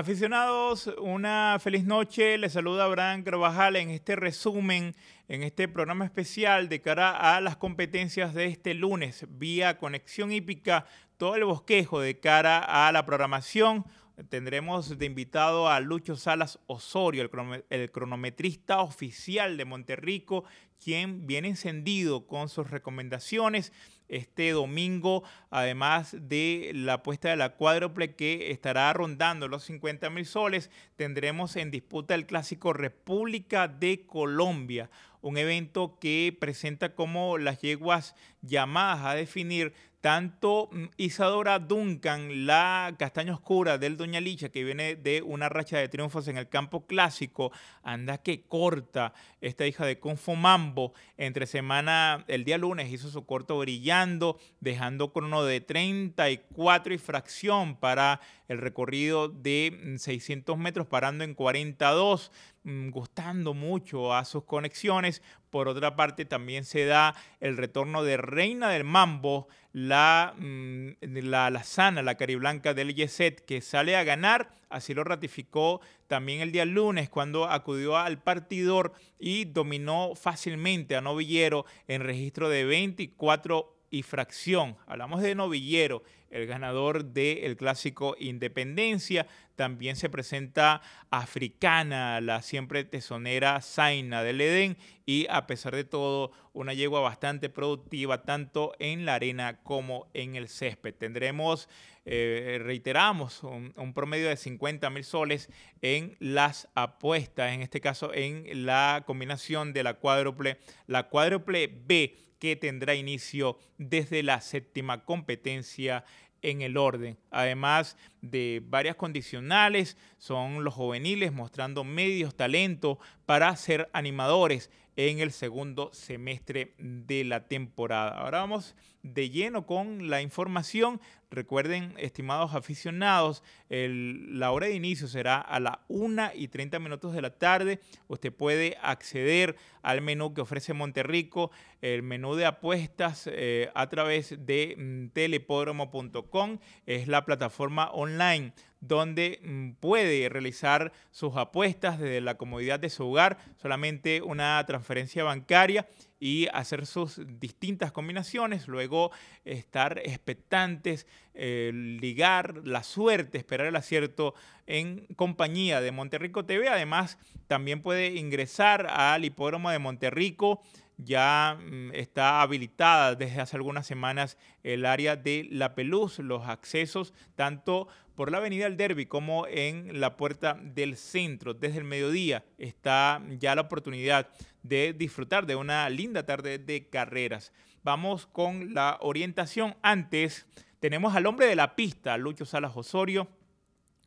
Aficionados, una feliz noche. Les saluda Abraham Carvajal en este resumen, en este programa especial de cara a las competencias de este lunes, vía Conexión Hípica, todo el bosquejo de cara a la programación. Tendremos de invitado a Lucho Salas Osorio, el, cronometrista oficial de Monterrico, quien viene encendido con sus recomendaciones este domingo, además de la puesta de la cuádruple que estará rondando los 50 mil soles, tendremos en disputa el clásico República de Colombia, un evento que presenta como las yeguas llamadas a definir tanto mm, Isadora Duncan, la castaña oscura del Doña Licha, que viene de una racha de triunfos en el campo clásico, anda que corta esta hija de Confomambo entre semana, el día lunes, hizo su corto brillando, dejando crono de 34 y fracción para el recorrido de 600 mm, metros, parando en 42. Mm, gustando mucho a sus conexiones. Por otra parte, también se da el retorno de Reina del Mambo, la, mm, la, la sana, la cariblanca del Yeset, que sale a ganar. Así lo ratificó también el día lunes cuando acudió al partidor y dominó fácilmente a Novillero en registro de 24 y fracción. Hablamos de Novillero, el ganador del clásico Independencia. También se presenta Africana, la siempre tesonera Zaina del Edén. Y a pesar de todo, una yegua bastante productiva, tanto en la arena como en el césped. Tendremos, eh, reiteramos, un, un, promedio de 50 mil soles en las apuestas, en este caso en la combinación de la cuádruple, la cuádruple B que tendrá inicio desde la séptima competencia en el orden. Además de varias condicionales, son los juveniles mostrando medios talento para ser animadores en el segundo semestre de la temporada. Ahora vamos de lleno con la información. Recuerden, estimados aficionados, la hora de inicio será a las 1 y 30 minutos de la tarde. Usted puede acceder al menú que ofrece Monterrico, el menú de apuestas eh, a través de mm, telepodromo.com Es la plataforma online donde mm, puede realizar sus apuestas desde la comodidad de su hogar, solamente una transferencia bancaria y hacer sus distintas combinaciones, luego estar expectantes, eh, ligar la suerte, esperar el acierto en compañía de Monterrico TV. Además, también puede ingresar al hipódromo de Monterrico ya mm, está habilitada desde hace algunas semanas el área de La Peluz, los accesos tanto por la avenida del Derby como en la puerta del centro. Desde el mediodía está ya la oportunidad de disfrutar de una linda tarde de carreras. Vamos con la orientación. Antes tenemos al hombre de la pista, Lucho Salas Osorio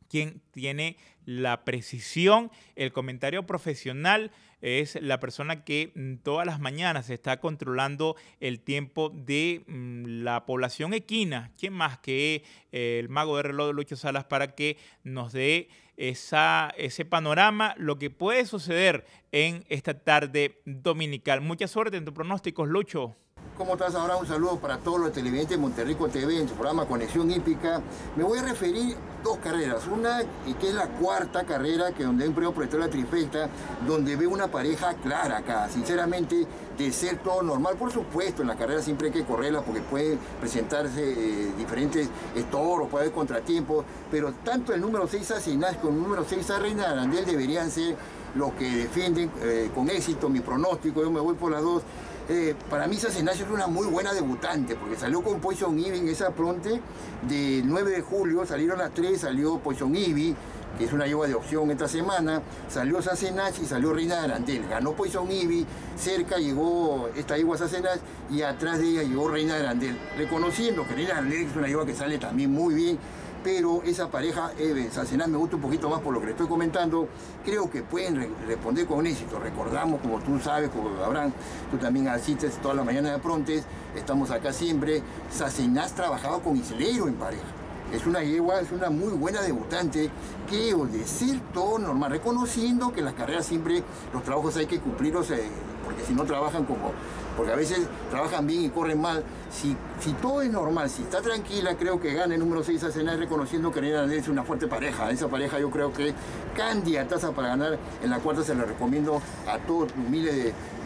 ¿Quién tiene la precisión, el comentario profesional es la persona que mm, todas las mañanas está controlando el tiempo de mm, la población equina. ¿Quién más que eh, el mago de reloj de Lucho Salas para que nos dé esa, ese panorama, lo que puede suceder en esta tarde dominical? Mucha suerte en tu pronóstico, Lucho. ¿Cómo estás ahora? Un saludo para todos los televidentes de Monterrico TV en su programa Conexión Hípica. Me voy a referir dos carreras. Una que es la cuarta carrera, que donde hay un de la trifecta, donde veo una pareja clara acá. Sinceramente, de ser todo normal, por supuesto, en la carrera siempre hay que correrla porque pueden presentarse eh, diferentes estoros, puede haber contratiempos, pero tanto el número 6 a Sinás como el número 6 a Reina Arandel deberían ser los que defienden eh, con éxito mi pronóstico. Yo me voy por las dos eh, para mí Sassenaccio es una muy buena debutante, porque salió con Poison Ivy en esa pronte del 9 de julio, salieron las 3, salió Poison Ivy, que es una yegua de opción esta semana, salió Sassenach y salió Reina de Arandel Ganó Poison Ivy, cerca llegó esta yegua Sassenach y atrás de ella llegó Reina de Reconociendo que Reina de es una yegua que sale también muy bien pero esa pareja Evans, me gusta un poquito más por lo que le estoy comentando, creo que pueden responder con éxito. Recordamos, como tú sabes, como Abraham, tú también asistes todas las mañanas de Prontes, estamos acá siempre. Sacenaz trabajaba con Islero en pareja. Es una yegua, es una muy buena debutante, creo decir todo normal, reconociendo que las carreras siempre, los trabajos hay que cumplirlos, eh, porque si no trabajan como porque a veces trabajan bien y corren mal. Si, todo es normal, si está tranquila, creo que gana el número 6 a cenar reconociendo que Nena es una fuerte pareja. Esa pareja yo creo que es tasa para ganar. En la cuarta se la recomiendo a todos los miles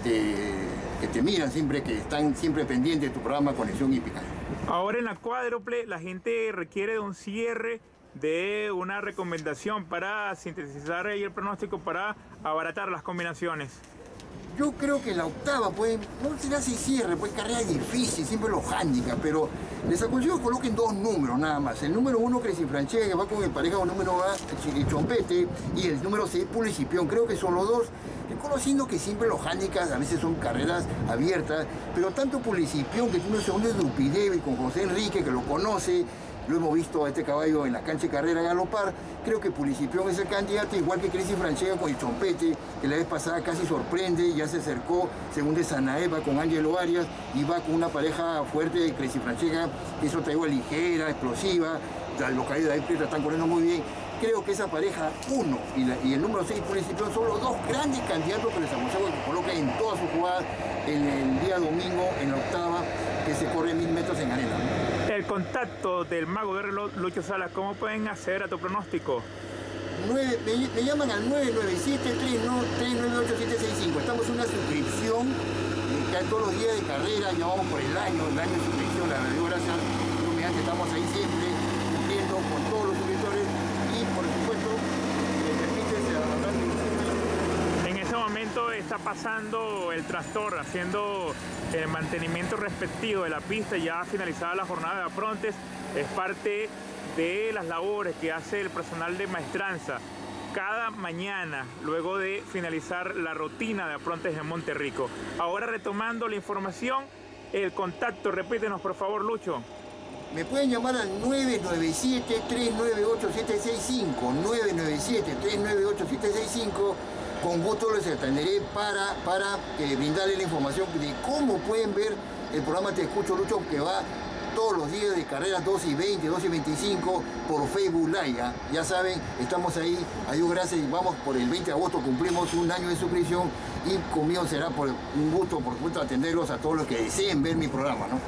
de, que te miran siempre, que están siempre pendientes de tu programa Conexión Hípica. Ahora en la cuádruple la gente requiere de un cierre de una recomendación para sintetizar el pronóstico para abaratar las combinaciones yo creo que la octava puede, no será cierre, pues carrera difícil, siempre los hándicaps, pero les aconsejo que coloquen dos números nada más. El número uno Cresci Franchega, que va con el pareja, número va eh, Chompete, y el número seis Pulisipión, creo que son los dos. Reconociendo que siempre los handicaps a veces son carreras abiertas, pero tanto Pulisipión, que tiene un segundo de y con José Enrique, que lo conoce, lo hemos visto a este caballo en la cancha de carrera galopar. Creo que Pulisipión es el candidato, igual que Crisis Franchega con el trompete, que la vez pasada casi sorprende, ya se acercó, según de Sanaeva con Ángel O'Arias, y va con una pareja fuerte de Crisis Franchega, que es otra igual ligera, explosiva. Las localidades de Prieta están corriendo muy bien creo que esa pareja uno, y, el número 6 Pulisipión son los dos grandes candidatos que les aconsejo que coloca en todas sus jugadas en el día domingo en la octava que se corre mil metros en arena el contacto del mago de reloj Lucho Salas, ¿cómo pueden acceder a tu pronóstico? me, llaman al 997 398765 Estamos en una suscripción que eh, todos los días de carrera, ya vamos por el año, el año de suscripción, la verdad, que estamos ahí siempre. está pasando el tractor haciendo el mantenimiento respectivo de la pista ya finalizada la jornada de aprontes. Es parte de las labores que hace el personal de maestranza cada mañana luego de finalizar la rutina de aprontes en Monterrico. Ahora retomando la información, el contacto, repítenos por favor Lucho. Me pueden llamar al 997 398 997-398-765 con gusto les atenderé para, para eh, brindarles la información de cómo pueden ver el programa Te Escucho Lucho que va todos los días de carreras 2 y 20, 2 y 25 por Facebook Live. ¿ah? Ya saben, estamos ahí. A gracias y vamos por el 20 de agosto, cumplimos un año de suscripción y conmigo será por un gusto, por supuesto, atenderlos a todos los que deseen ver mi programa. ¿no?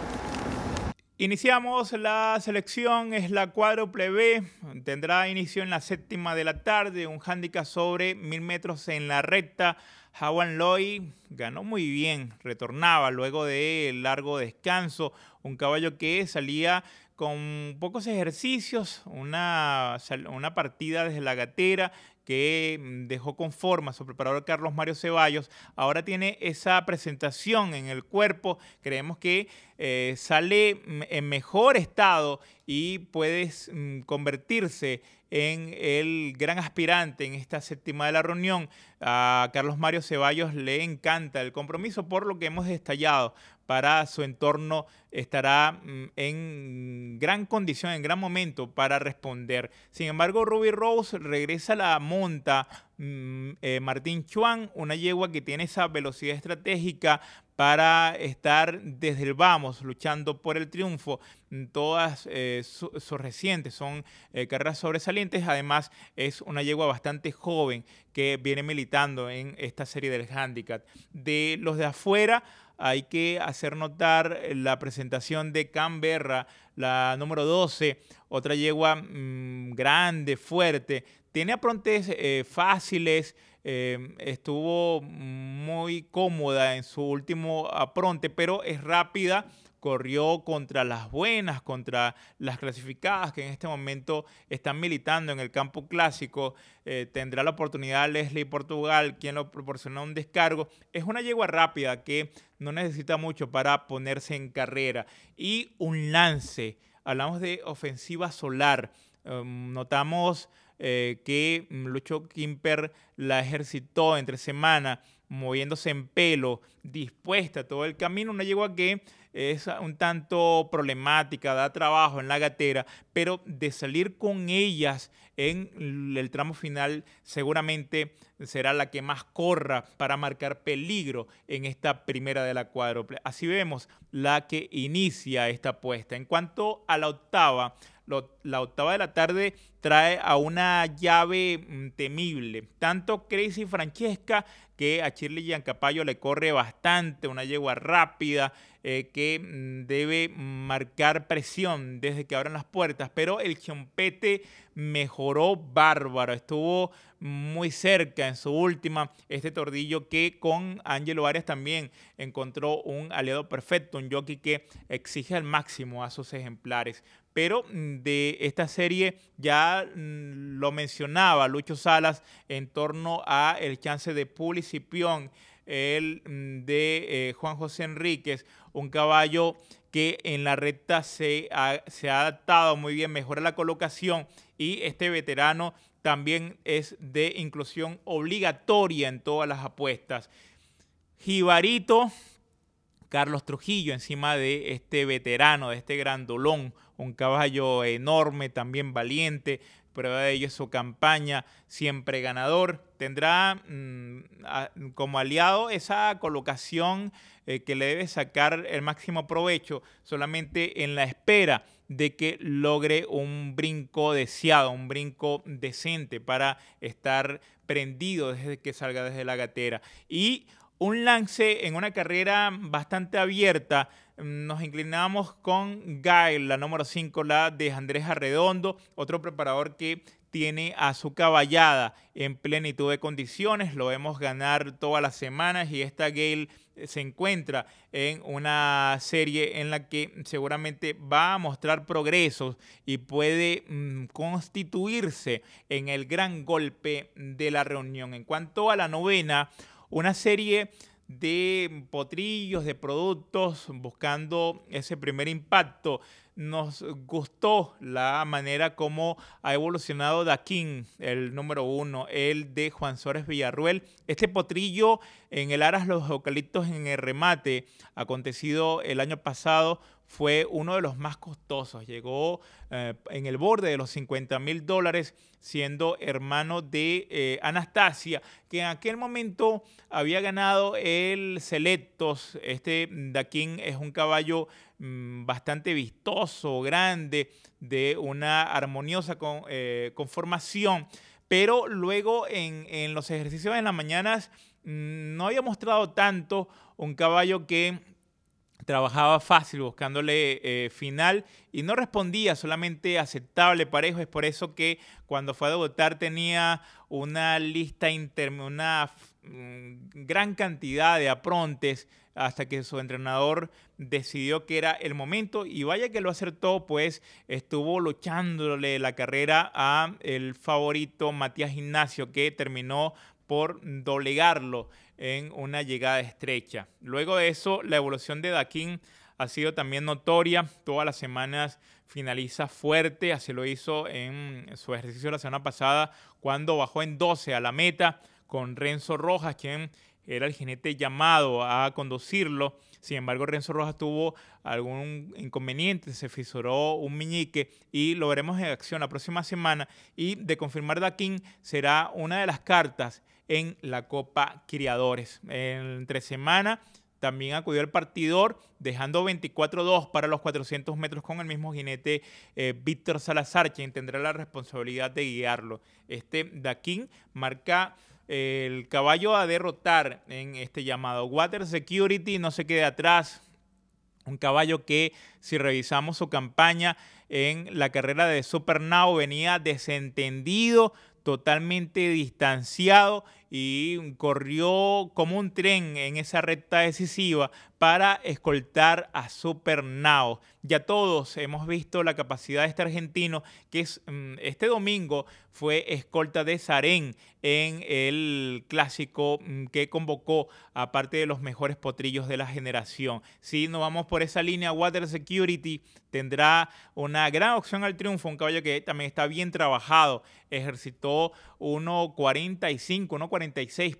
Iniciamos la selección, es la cuádruple B, tendrá inicio en la séptima de la tarde, un hándicap sobre mil metros en la recta. Hawan Loy ganó muy bien, retornaba luego de largo descanso, un caballo que salía con pocos ejercicios, una, una partida desde la gatera que mm, dejó con forma su preparador Carlos Mario Ceballos, ahora tiene esa presentación en el cuerpo, creemos que eh, sale mm, en mejor estado y puedes mm, convertirse en el gran aspirante en esta séptima de la reunión. A Carlos Mario Ceballos le encanta el compromiso por lo que hemos estallado, para su entorno estará mm, en gran condición, en gran momento para responder. Sin embargo, Ruby Rose regresa a la monta. Mm, eh, Martín Chuan, una yegua que tiene esa velocidad estratégica para estar desde el vamos luchando por el triunfo. Todas eh, sus recientes son eh, carreras sobresalientes. Además, es una yegua bastante joven que viene militando en esta serie del handicap. De los de afuera, hay que hacer notar la presentación de Canberra, la número 12, otra yegua mm, grande, fuerte. Tiene aprontes eh, fáciles Em, estuvo muy cómoda en su último apronte, pero es rápida, corrió contra las buenas, contra las clasificadas que en este momento están militando en el campo clásico. Eh, tendrá la oportunidad Leslie Portugal, quien lo proporcionó un descargo. Es una yegua rápida que no necesita mucho para ponerse en carrera. Y un lance, hablamos de ofensiva solar. Em, notamos eh, que mm, Lucho Kimper la ejercitó entre semana, moviéndose en pelo, dispuesta todo el camino, no llegó a que es un tanto problemática, da trabajo en la gatera, pero de salir con ellas en el tramo final seguramente será la que más corra para marcar peligro en esta primera de la cuádruple. Así vemos la que inicia esta apuesta. En cuanto a la octava, la octava de la tarde trae a una llave mm, temible. Tanto Crazy Francesca que a Shirley Giancapayo le corre bastante, una yegua rápida eh, que mm, debe marcar presión desde que abran las puertas, pero el Chompete mejoró bárbaro, estuvo muy cerca en su última, este tordillo que con Ángelo Arias también encontró un aliado perfecto, un jockey que exige al máximo a sus ejemplares. Pero mm, de esta serie ya mm, lo mencionaba Lucho Salas en torno a el chance de y el mm, de eh, Juan José Enríquez, un caballo que en la recta se ha, se ha adaptado muy bien, mejora la colocación y este veterano también es de inclusión obligatoria en todas las apuestas. Jibarito, Carlos Trujillo encima de este veterano, de este grandolón, un caballo enorme, también valiente, prueba de ello su campaña siempre ganador. Tendrá mm, como aliado esa colocación eh, que le debe sacar el máximo provecho solamente en la espera de que logre un brinco deseado, un brinco decente para estar prendido desde que salga desde la gatera. Y un lance en una carrera bastante abierta. Mm, nos inclinamos con Gail, la número 5, la de Andrés Arredondo, otro preparador que tiene a su caballada en plenitud de condiciones, lo vemos ganar todas las semanas y esta Gail eh, se encuentra en una serie en la que seguramente va a mostrar progresos y puede mm, constituirse en el gran golpe de la reunión. En cuanto a la novena, una serie de potrillos, de productos, buscando ese primer impacto. Nos gustó la manera como ha evolucionado Daquín, el número uno, el de Juan Suárez Villarruel. Este potrillo en el Aras Los Eucaliptos en el Remate, acontecido el año pasado, fue uno de los más costosos. Llegó eh, en el borde de los 50 mil dólares siendo hermano de eh, Anastasia, que en aquel momento había ganado el Selectos. Este Daquín es un caballo mm, bastante vistoso, grande, de una armoniosa con, eh, conformación. Pero luego en, los ejercicios en las mañanas mm, no había mostrado tanto un caballo que trabajaba fácil buscándole eh, final y no respondía, solamente aceptable, parejo. Es por eso que cuando fue a debutar tenía una lista, interna una mm, gran cantidad de aprontes hasta que su entrenador decidió que era el momento y vaya que lo acertó, pues estuvo luchándole la carrera a el favorito Matías Ignacio que terminó por doblegarlo en una llegada estrecha. Luego de eso, la evolución de Daquín ha sido también notoria. Todas las semanas finaliza fuerte, así lo hizo en su ejercicio la semana pasada, cuando bajó en 12 a la meta con Renzo Rojas, quien era el jinete llamado a conducirlo. Sin embargo, Renzo Rojas tuvo algún inconveniente, se fisuró un miñique y lo veremos en acción la próxima semana. Y de confirmar Daquín será una de las cartas en la Copa Criadores. Entre semana también acudió el partidor, dejando 24-2 para los 400 metros con el mismo jinete eh, Víctor Salazar, quien tendrá la responsabilidad de guiarlo. Este Daquín marca eh, el caballo a derrotar en este llamado. Water Security no se quede atrás. Un caballo que, si revisamos su campaña en la carrera de Supernao... venía desentendido, totalmente distanciado y corrió como un tren en esa recta decisiva para escoltar a Supernao. Ya todos hemos visto la capacidad de este argentino que mm, este domingo fue escolta de Sarén en el clásico mm, que convocó a parte de los mejores potrillos de la generación. Si nos vamos por esa línea, Water Security tendrá una gran opción al triunfo, un caballo que también está bien trabajado, ejercitó 1.45, 1.45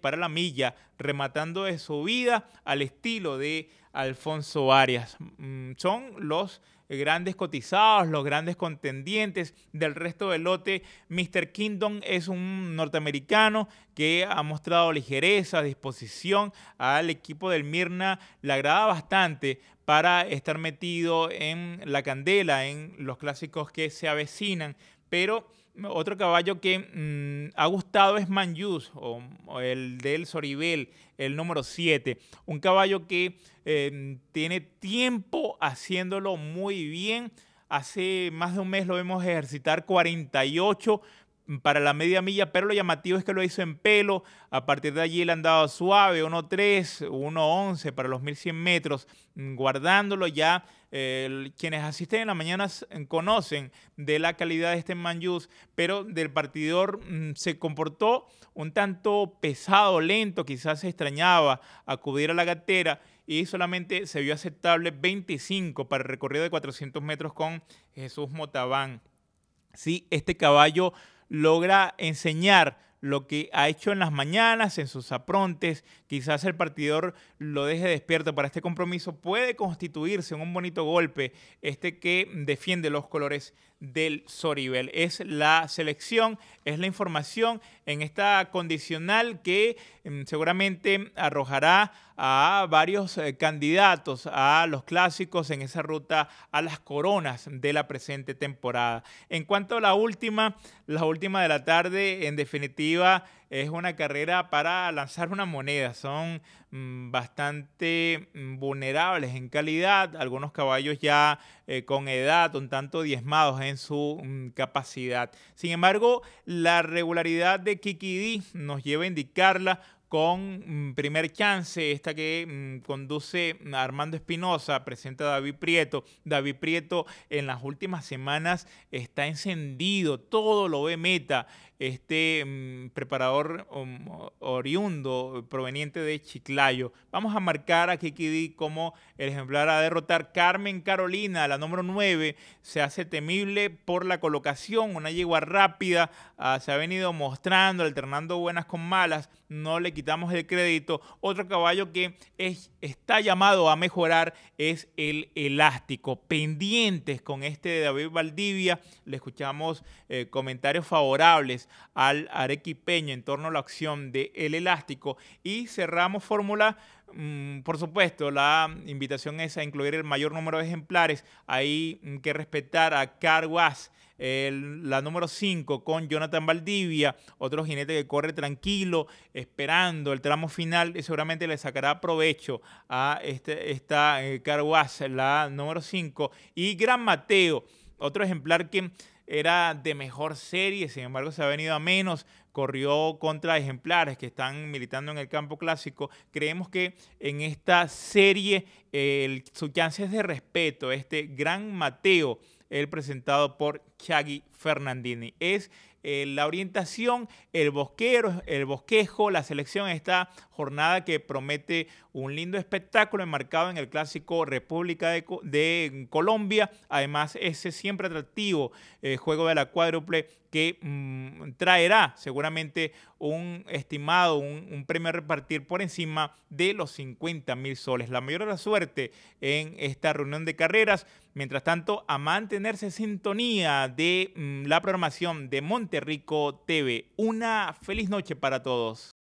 para la milla, rematando de su vida al estilo de Alfonso Arias. Mm, son los grandes cotizados, los grandes contendientes del resto del lote. Mr. Kingdom es un norteamericano que ha mostrado ligereza, disposición al equipo del Mirna. Le agrada bastante para estar metido en la candela, en los clásicos que se avecinan, pero otro caballo que mm, ha gustado es Manjus, o, el del Soribel, el número 7. Un caballo que eh, tiene tiempo haciéndolo muy bien. Hace más de un mes lo vemos ejercitar 48 para la media milla, pero lo llamativo es que lo hizo en pelo. A partir de allí le han dado suave, 1.3, 11 para los 1.100 metros, mm, guardándolo ya. Eh, quienes asisten en la mañana mm, conocen de la calidad de este Manjus, pero del partidor mm, se comportó un tanto pesado, lento, quizás se extrañaba acudir a la gatera y solamente se vio aceptable 25 para el recorrido de 400 metros con Jesús Motaván, Sí, este caballo logra enseñar lo que ha hecho en las mañanas, en sus aprontes, quizás el partidor lo deje despierto para este compromiso, puede constituirse en un bonito golpe, este que defiende los colores del Soribel. Es la selección, es la información en esta condicional que mm, seguramente arrojará a varios eh, candidatos a los clásicos en esa ruta a las coronas de la presente temporada. En cuanto a la última, la última de la tarde, en definitiva, es una carrera para lanzar una moneda. Son mm, bastante mm, vulnerables en calidad, algunos caballos ya eh, con edad, un tanto diezmados en su mm, capacidad. Sin embargo, la regularidad de Kikidi nos lleva a indicarla con mm, Primer Chance, esta que mm, conduce Armando Espinosa, presenta David Prieto. David Prieto en las últimas semanas está encendido, todo lo ve meta. Este mm, preparador um, oriundo proveniente de Chiclayo. Vamos a marcar a Kiki como el ejemplar a derrotar. Carmen Carolina, la número 9, se hace temible por la colocación. Una yegua rápida, ah, se ha venido mostrando, alternando buenas con malas no le quitamos el crédito. Otro caballo que es, está llamado a mejorar es el elástico. Pendientes con este de David Valdivia, le escuchamos eh, comentarios favorables al arequipeño en torno a la acción de el elástico. Y cerramos fórmula mm, por supuesto, la invitación es a incluir el mayor número de ejemplares. Hay mm, que respetar a Carguas la número 5 con Jonathan Valdivia, otro jinete que corre tranquilo, esperando el tramo final y seguramente le sacará provecho a este, esta eh, la número 5, y Gran Mateo, otro ejemplar que era de mejor serie, sin embargo se ha venido a menos, corrió contra ejemplares que están militando en el campo clásico. Creemos que en esta serie eh, el, su chance es de respeto, este gran Mateo, el presentado por Chagui Fernandini. Es eh, la orientación, el bosquero, el bosquejo, la selección esta jornada que promete un lindo espectáculo enmarcado en el clásico República de, Colombia. Además, ese siempre atractivo eh, juego de la cuádruple que mm, traerá seguramente un estimado, un, premio a repartir por encima de los 50 mil soles. La mayor de la suerte en esta reunión de carreras. Mientras tanto, a mantenerse sintonía de mm, la programación de Monterrico TV. Una feliz noche para todos.